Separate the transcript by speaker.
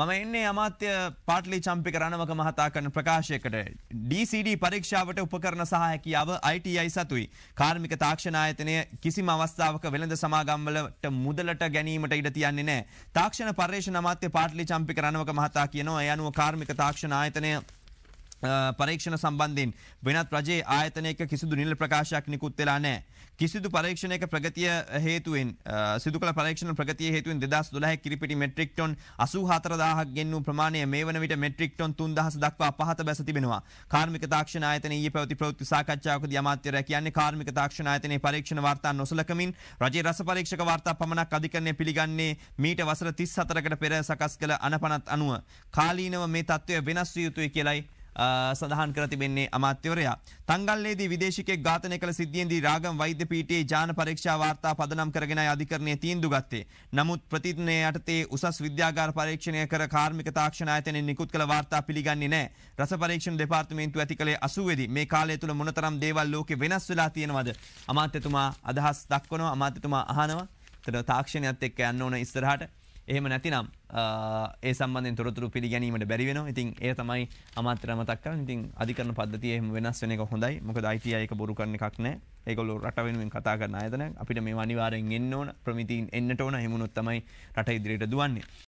Speaker 1: මම එන්නේ අමාත්‍ය පාටලි චම්පික රණවක මහතා කරන ප්‍රකාශයකට DCD පරීක්ෂාවට උපකරණ සහ හැකියාව ITI සතුයි. කාර්මික තාක්ෂණ ආයතනය කිසිම අවස්ථාවක වෙළඳ සමාගම්වලට මුදලට ගැනීමට ඉඩ තියන්නේ නැහැ. තාක්ෂණ පර්යේෂණ අමාත්‍ය පාටලි චම්පික රණවක මහතා කියනවා ඒ අනුව කාර්මික තාක්ෂණ ආයතනය පරීක්ෂණ සම්බන්ධින් වෙනත් රජයේ ආයතනයක කිසිදු නිල ප්‍රකාශයක් නිකුත් වෙලා නෑ. කිසිදු පරීක්ෂණයක ප්‍රගතිය හේතුවෙන් සිදුකල පරීක්ෂණ ප්‍රගතිය හේතුවෙන් දෙදස් දොළහ කිරිපිටි මෙට්‍රික්ටොන් අසූ හතරදාහක් ගෙන්නු ප්‍රමාණය මේ වන විට මෙට්‍රික්ටොන් තුන් දහස දක්වා පහත බැස තිබෙනවා. කාර්මික තාක්ෂණ ආයතන ඊයේ පැවති ප්‍රවෘත්ති සාකච්ඡාවකදී අමාත්‍යවරයා කියන්නේ කාර්මික තාක්ෂණ ආයතනයේ පරීක්ෂණ වාර්තා නොසලකමින් රජයේ රස පරීක්ෂක වාර්තා පමණක් අධිකරණය පිළිගන්නේ මීට වසර 34කට පෙර සකස් කළ අනපනත් අනුව කාලීනව මේ තත්ත්වය වෙනස් විය යුතුයි කියලයි සඳහන් කර තිබෙන්නේ අමාත්‍යවරයා. තංගල්ලේදී විදේශිකයෙක් ඝාතනය කළ සිද්ධියෙන්දී රාගම් වෛද්‍ය පීඨයේ ජාන පරීක්ෂා වාර්තා පදනම් කරගෙනයි අධිකරණය තීන්දුව ගත්තේ. නමුත් ප්‍රතිඥය යටතේ උසස් විද්‍යාගාර පරීක්ෂණය කර කාර්මික තාක්ෂණ ආයතනයෙන් නිකුත් කළ වාර්තා පිළිගන්නේ නැහැ. රස පරීක්ෂණ දෙපාර්තමේන්තුව ඇති කළේ 80 දී මේ කාලය තුල මොනතරම් දේවල් ලෝකේ වෙනස් වෙලා තියෙනවද? අමාත්‍යතුමා අදහස් දක්වනවා අමාත්‍යතුමා අහනවා. ඒතර තාක්ෂණයත් එක්ක යන්න ඕන ඉස්සරහට. එහෙම නැතිනම් ඒ සම්බන්ධෙන් තොරතුරු පිළිගැනීමට බැරි වෙනවා. ඉතින් ඒ තමයි අමාත්‍යර මතක් කරන්නේ. ඉතින් අධිකරණ පද්ධතිය එහෙම වෙනස් වෙන එක හොඳයි. මොකද ITI එක බොරු කරන එකක් නෑ. ඒගොල්ලෝ රට වෙනුවෙන් කතා කරන ආයතනයක්. අපිට මේව අනිවාර්යෙන් එන්න ඕන. ප්‍රමිතීන් එන්නට ඕන. එහෙම වුණොත් තමයි රට ඉදිරියට දුවන්නේ.